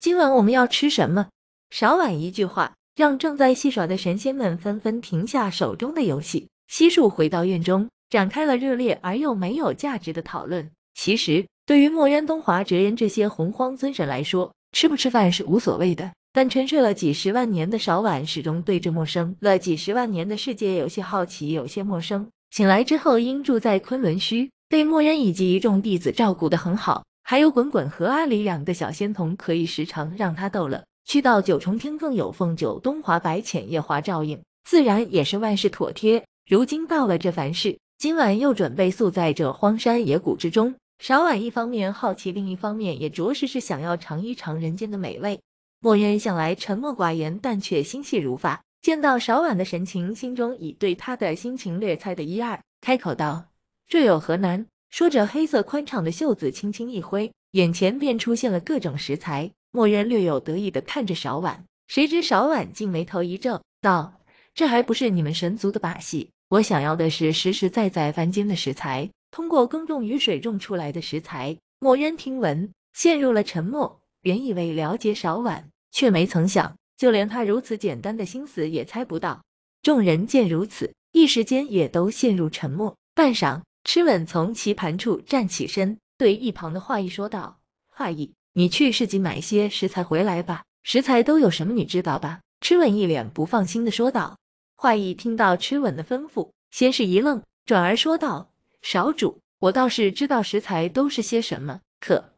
今晚我们要吃什么？少晚一句话，让正在戏耍的神仙们纷纷停下手中的游戏，悉数回到院中，展开了热烈而又没有价值的讨论。其实，对于墨渊、东华、哲人这些洪荒尊神来说，吃不吃饭是无所谓的。但沉睡了几十万年的少晚，始终对这陌生了几十万年的世界有些好奇，有些陌生。醒来之后，因住在昆仑虚，被墨渊以及一众弟子照顾得很好。还有滚滚和阿里两个小仙童，可以时常让他逗乐。去到九重天，更有凤九、东华、白浅、夜华照应，自然也是万事妥帖。如今到了这凡世，今晚又准备宿在这荒山野谷之中。少婉一方面好奇，另一方面也着实是想要尝一尝人间的美味。墨渊向来沉默寡言，但却心细如发，见到少婉的神情，心中已对他的心情略猜得一二，开口道：“这有何难？”说着，黑色宽敞的袖子轻轻一挥，眼前便出现了各种食材。墨渊略有得意地看着少婉，谁知少婉竟眉头一皱，道：“这还不是你们神族的把戏，我想要的是实实在在凡间的食材，通过耕种雨水种出来的食材。”墨渊听闻，陷入了沉默。原以为了解少婉，却没曾想，就连他如此简单的心思也猜不到。众人见如此，一时间也都陷入沉默。半晌。吃稳从棋盘处站起身，对一旁的华毅说道：“华毅，你去市集买些食材回来吧。食材都有什么，你知道吧？”吃稳一脸不放心的说道。华毅听到吃稳的吩咐，先是一愣，转而说道：“少主，我倒是知道食材都是些什么，可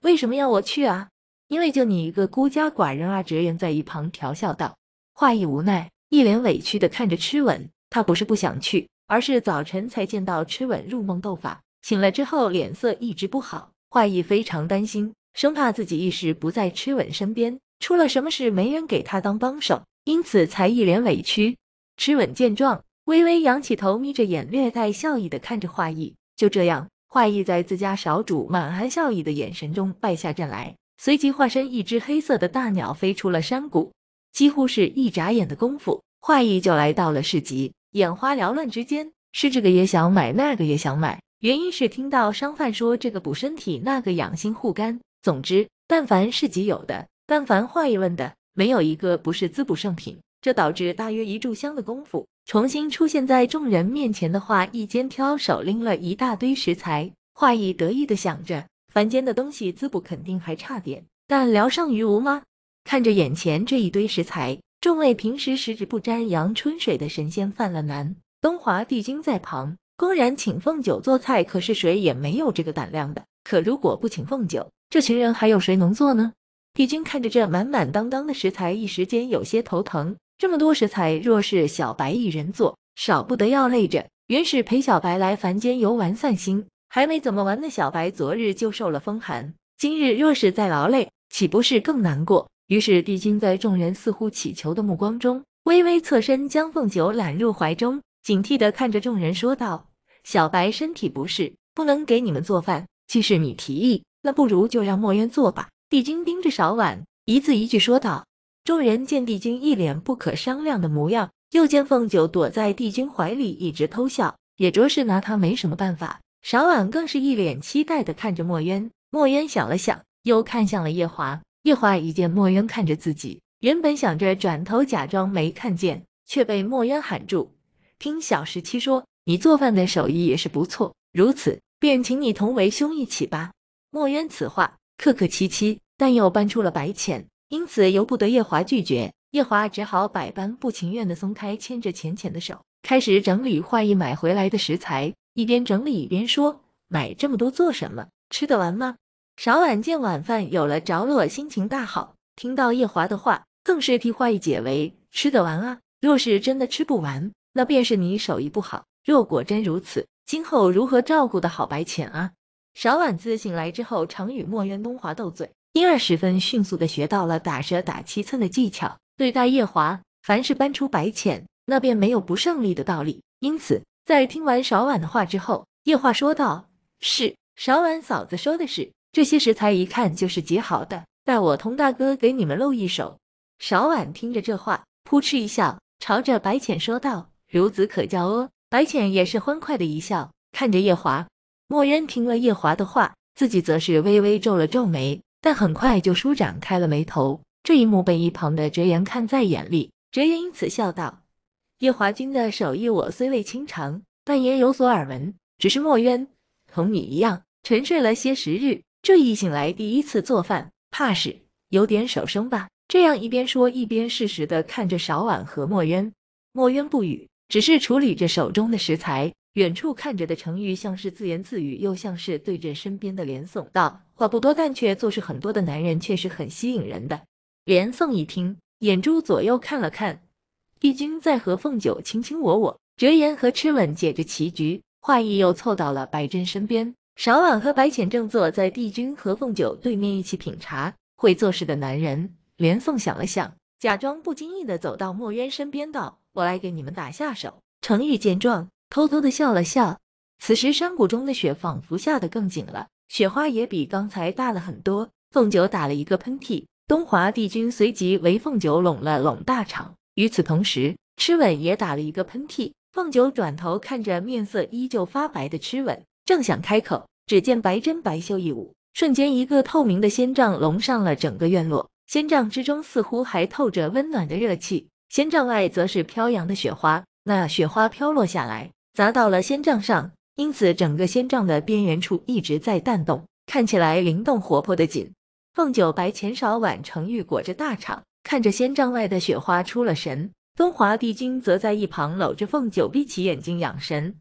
为什么要我去啊？”因为就你一个孤家寡人啊！”哲人在一旁调笑道。华毅无奈，一脸委屈的看着吃稳，他不是不想去。而是早晨才见到痴稳入梦斗法，醒了之后脸色一直不好，画意非常担心，生怕自己一时不在痴稳身边出了什么事，没人给他当帮手，因此才一脸委屈。痴稳见状，微微扬起头，眯着眼，略带笑意的看着画意。就这样，画意在自家少主满含笑意的眼神中败下阵来，随即化身一只黑色的大鸟飞出了山谷，几乎是一眨眼的功夫，画意就来到了市集。眼花缭乱之间，是这个也想买，那个也想买。原因是听到商贩说这个补身体，那个养心护肝。总之，但凡是己有的，但凡话一问的，没有一个不是滋补圣品。这导致大约一炷香的功夫，重新出现在众人面前的话，一肩挑手拎了一大堆食材。话意得意的想着，凡间的东西滋补肯定还差点，但聊胜于无吗？看着眼前这一堆食材。众位平时十指不沾阳春水的神仙犯了难，东华帝君在旁公然请凤九做菜，可是谁也没有这个胆量的。可如果不请凤九，这群人还有谁能做呢？帝君看着这满满当当的食材，一时间有些头疼。这么多食材，若是小白一人做，少不得要累着。原始陪小白来凡间游玩散心，还没怎么玩的小白昨日就受了风寒，今日若是再劳累，岂不是更难过？于是，帝君在众人似乎乞求的目光中，微微侧身将凤九揽入怀中，警惕地看着众人说道：“小白身体不适，不能给你们做饭。既是你提议，那不如就让墨渊做吧。”帝君盯着勺碗，一字一句说道。众人见帝君一脸不可商量的模样，又见凤九躲在帝君怀里一直偷笑，也着实拿他没什么办法。勺碗更是一脸期待的看着墨渊。墨渊想了想，又看向了夜华。叶华一见墨渊看着自己，原本想着转头假装没看见，却被墨渊喊住。听小十七说，你做饭的手艺也是不错，如此便请你同为兄一起吧。墨渊此话客客气气，但又搬出了白浅，因此由不得叶华拒绝。叶华只好百般不情愿地松开牵着浅浅的手，开始整理画意买回来的食材，一边整理一边说：“买这么多做什么？吃得完吗？”少晚见晚饭有了着落，心情大好。听到夜华的话，更是替华一解围，吃得完啊！若是真的吃不完，那便是你手艺不好。若果真如此，今后如何照顾的好白浅啊？少晚自醒来之后，常与墨渊、东华斗嘴，因而十分迅速的学到了打蛇打七寸的技巧。对待夜华，凡是搬出白浅，那便没有不胜利的道理。因此，在听完少晚的话之后，夜华说道：“是少晚嫂子说的是。”这些食材一看就是极好的，待我佟大哥给你们露一手。少婉听着这话，扑哧一笑，朝着白浅说道：“孺子可教哦。”白浅也是欢快的一笑，看着夜华。墨渊听了夜华的话，自己则是微微皱了皱眉，但很快就舒展开了眉头。这一幕被一旁的哲言看在眼里，哲言因此笑道：“夜华君的手艺我虽未亲尝，但也有所耳闻。只是墨渊同你一样，沉睡了些时日。”这一醒来，第一次做饭，怕是有点手生吧。这样一边说，一边适时的看着勺婉和墨渊。墨渊不语，只是处理着手中的食材。远处看着的程昱，像是自言自语，又像是对着身边的连宋道：“话不多，但却做事很多的男人，确实很吸引人的。”连宋一听，眼珠左右看了看，帝君在和凤九卿卿我我，折颜和痴吻解着棋局，话意又凑到了白真身边。少婉和白浅正坐在帝君和凤九对面一起品茶。会做事的男人，连凤想了想，假装不经意的走到墨渊身边，道：“我来给你们打下手。”程宇见状，偷偷的笑了笑。此时山谷中的雪仿佛下的更紧了，雪花也比刚才大了很多。凤九打了一个喷嚏，东华帝君随即为凤九拢了拢大肠。与此同时，吃吻也打了一个喷嚏。凤九转头看着面色依旧发白的吃吻，正想开口，只见白针白袖一舞，瞬间一个透明的仙杖笼上了整个院落。仙杖之中似乎还透着温暖的热气，仙杖外则是飘扬的雪花。那雪花飘落下来，砸到了仙杖上，因此整个仙杖的边缘处一直在颤动，看起来灵动活泼的紧。凤九白浅少婉成玉裹着大氅，看着仙杖外的雪花出了神。东华帝君则在一旁搂着凤九，闭起眼睛养神。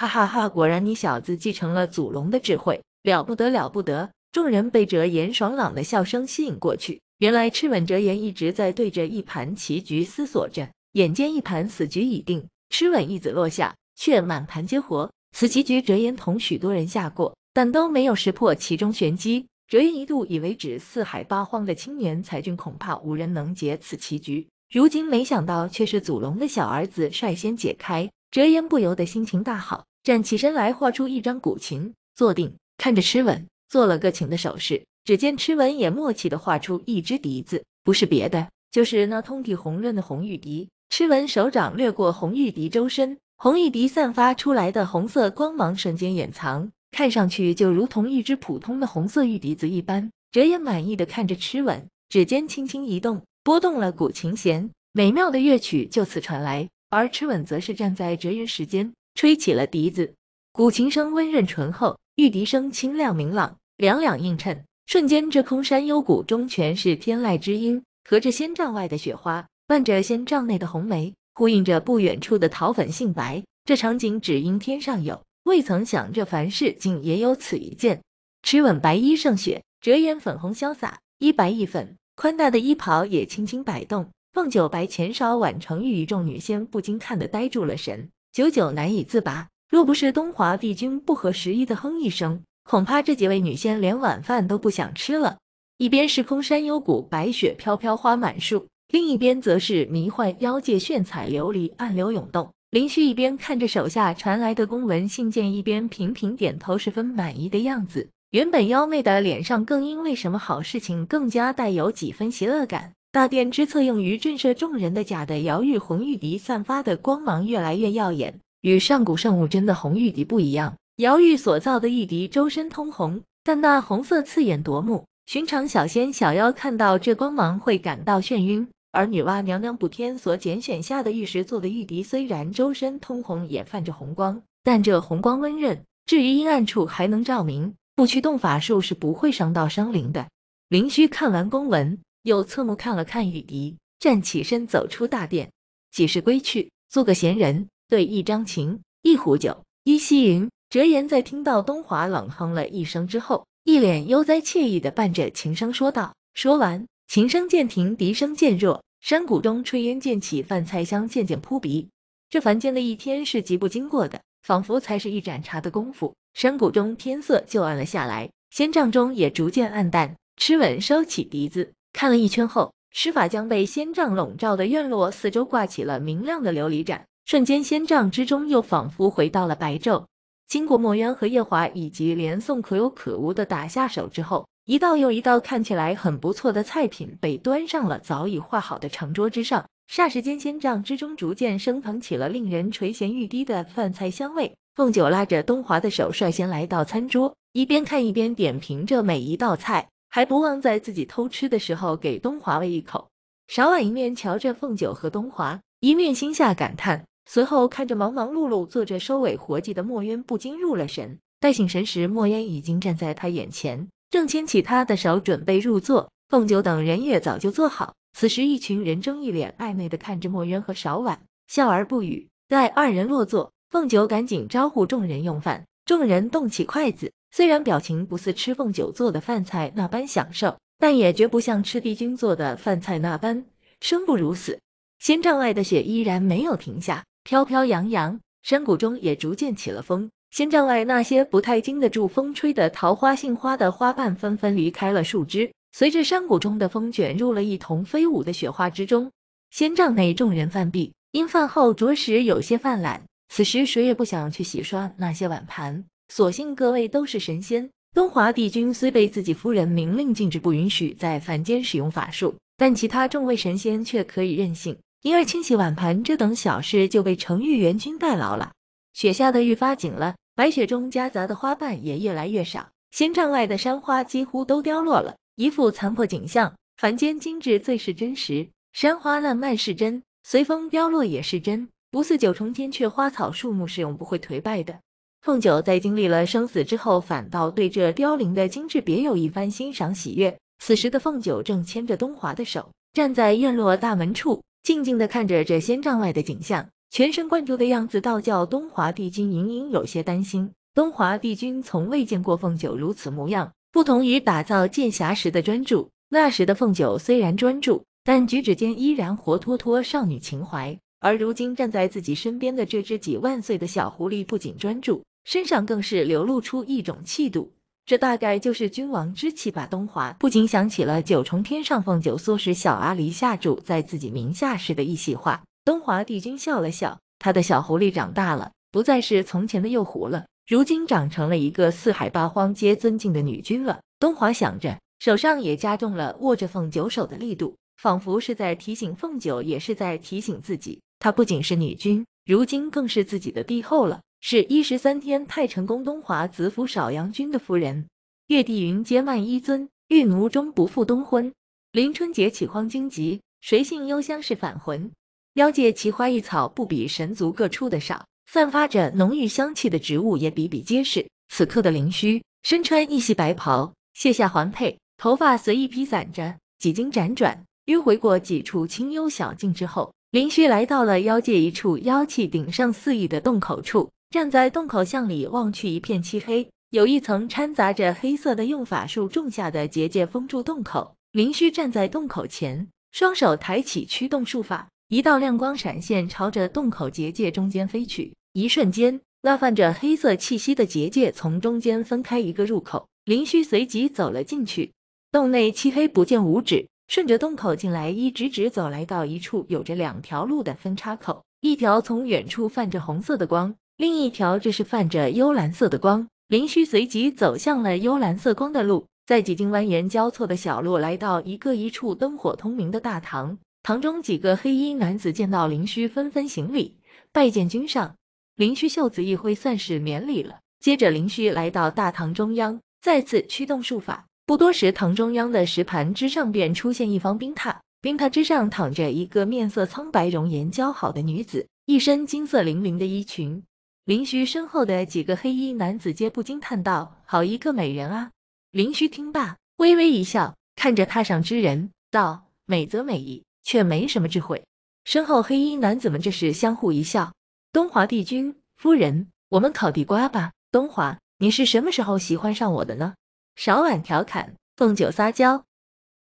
哈哈哈！果然，你小子继承了祖龙的智慧，了不得了不得！众人被哲言爽朗的笑声吸引过去。原来，赤稳哲言一直在对着一盘棋局思索着。眼见一盘死局已定，吃稳一子落下，却满盘皆活。此棋局哲言同许多人下过，但都没有识破其中玄机。哲言一度以为，指四海八荒的青年才俊恐怕无人能解此棋局。如今没想到，却是祖龙的小儿子率先解开。折颜不由得心情大好，站起身来画出一张古琴，坐定，看着痴文做了个请的手势。只见痴文也默契的画出一支笛子，不是别的，就是那通体红润的红玉笛。痴文手掌掠过红玉笛周身，红玉笛散发出来的红色光芒瞬间掩藏，看上去就如同一只普通的红色玉笛子一般。折颜满意的看着痴文，指尖轻轻一动，拨动了古琴弦，美妙的乐曲就此传来。而痴吻则是站在折云石间，吹起了笛子。古琴声温润醇厚，玉笛声清亮明朗，两两映衬。瞬间，这空山幽谷中全是天籁之音，和着仙帐外的雪花，伴着仙帐内的红梅，呼应着不远处的桃粉杏白。这场景只因天上有，未曾想这凡事竟也有此一见。痴吻白衣胜雪，折颜粉红潇洒，衣白一粉，宽大的衣袍也轻轻摆动。凤九白、钱少、宛成与一众女仙不禁看得呆住了神，久久难以自拔。若不是东华帝君不合时宜的哼一声，恐怕这几位女仙连晚饭都不想吃了。一边是空山幽谷，白雪飘飘，花满树；另一边则是迷幻妖界，炫彩琉璃，暗流涌动。林旭一边看着手下传来的公文信件，一边频频点头，十分满意的样子。原本妖媚的脸上，更因为什么好事情，更加带有几分邪恶感。大殿之侧，用于震慑众人的假的瑶玉红玉笛散发的光芒越来越耀眼。与上古圣物真的红玉笛不一样，瑶玉所造的玉笛周身通红，但那红色刺眼夺目，寻常小仙小妖看到这光芒会感到眩晕。而女娲娘娘补天所拣选下的玉石做的玉笛，虽然周身通红也泛着红光，但这红光温润，置于阴暗处还能照明，不驱动法术是不会伤到生灵的。灵虚看完公文。又侧目看了看雨笛，站起身走出大殿，几时归去，做个闲人，对一张琴，一壶酒，依稀云。折颜在听到东华冷哼了一声之后，一脸悠哉惬意的伴着琴声说道。说完，琴声渐停，笛声渐弱，山谷中炊烟渐起，饭菜香渐渐扑鼻。这凡间的一天是极不经过的，仿佛才是一盏茶的功夫，山谷中天色就暗了下来，仙帐中也逐渐暗淡。吃稳收起笛子。看了一圈后，施法将被仙杖笼罩的院落四周挂起了明亮的琉璃盏，瞬间仙杖之中又仿佛回到了白昼。经过墨渊和夜华以及连宋可有可无的打下手之后，一道又一道看起来很不错的菜品被端上了早已画好的长桌之上。霎时间，仙杖之中逐渐升腾起了令人垂涎欲滴的饭菜香味。凤九拉着东华的手，率先来到餐桌，一边看一边点评着每一道菜。还不忘在自己偷吃的时候给东华喂一口。少婉一面瞧着凤九和东华，一面心下感叹。随后看着忙忙碌碌做着收尾活计的墨渊，不禁入了神。待醒神时，墨渊已经站在他眼前，正牵起他的手准备入座。凤九等人也早就坐好。此时，一群人正一脸暧昧的看着墨渊和少婉，笑而不语。待二人落座，凤九赶紧招呼众人用饭。众人动起筷子。虽然表情不似吃凤酒做的饭菜那般享受，但也绝不像吃帝君做的饭菜那般生不如死。仙帐外的雪依然没有停下，飘飘扬扬，山谷中也逐渐起了风。仙帐外那些不太经得住风吹的桃花杏花的花瓣纷纷离开了树枝，随着山谷中的风卷入了一同飞舞的雪花之中。仙帐内众人犯病，因饭后着实有些犯懒，此时谁也不想去洗刷那些碗盘。所幸各位都是神仙，东华帝君虽被自己夫人明令禁止，不允许在凡间使用法术，但其他众位神仙却可以任性。因而清洗碗盘这等小事就被成玉元君代劳了。雪下的愈发紧了，白雪中夹杂的花瓣也越来越少，仙帐外的山花几乎都凋落了，一副残破景象。凡间精致最是真实，山花烂漫是真，随风凋落也是真，不似九重天却花草树木是永不会颓败的。凤九在经历了生死之后，反倒对这凋零的精致别有一番欣赏喜悦。此时的凤九正牵着东华的手，站在院落大门处，静静地看着这仙障外的景象，全神贯注的样子，倒叫东华帝君隐隐有些担心。东华帝君从未见过凤九如此模样，不同于打造剑匣时的专注，那时的凤九虽然专注，但举止间依然活脱脱少女情怀。而如今站在自己身边的这只几万岁的小狐狸，不仅专注。身上更是流露出一种气度，这大概就是君王之气吧。东华不禁想起了九重天上凤九唆使小阿离下注在自己名下时的一席话。东华帝君笑了笑，他的小狐狸长大了，不再是从前的幼狐了，如今长成了一个四海八荒皆尊敬的女君了。东华想着，手上也加重了握着凤九手的力度，仿佛是在提醒凤九，也是在提醒自己，她不仅是女君，如今更是自己的帝后了。是一十三天太成宫东华紫府少阳君的夫人。月地云阶万一尊，玉奴终不负东昏。林春节起荒荆棘，谁信幽香是返魂？妖界奇花异草不比神族各处的少，散发着浓郁香气的植物也比比皆是。此刻的灵虚身穿一袭白袍，卸下环佩，头发随意披散着。几经辗转迂回过几处清幽小径之后，灵虚来到了妖界一处妖气鼎盛肆意的洞口处。站在洞口向里望去，一片漆黑，有一层掺杂着黑色的用法术种下的结界封住洞口。林虚站在洞口前，双手抬起驱动术法，一道亮光闪现，朝着洞口结界中间飞去。一瞬间，那泛着黑色气息的结界从中间分开一个入口，林虚随即走了进去。洞内漆黑不见五指，顺着洞口进来，一直直走来到一处有着两条路的分叉口，一条从远处泛着红色的光。另一条，这是泛着幽蓝色的光。林虚随即走向了幽蓝色光的路，在几经蜿蜒交错的小路，来到一个一处灯火通明的大堂。堂中几个黑衣男子见到林虚，纷纷行礼，拜见君上。林虚袖子一挥，算是免礼了。接着，林虚来到大堂中央，再次驱动术法。不多时，堂中央的石盘之上便出现一方冰榻，冰榻之上躺着一个面色苍白、容颜姣好的女子，一身金色粼粼的衣裙。林虚身后的几个黑衣男子皆不禁叹道：“好一个美人啊！”林虚听罢，微微一笑，看着榻上之人道：“美则美矣，却没什么智慧。”身后黑衣男子们这时相互一笑：“东华帝君夫人，我们烤地瓜吧。”东华，你是什么时候喜欢上我的呢？”少碗调侃，凤九撒娇。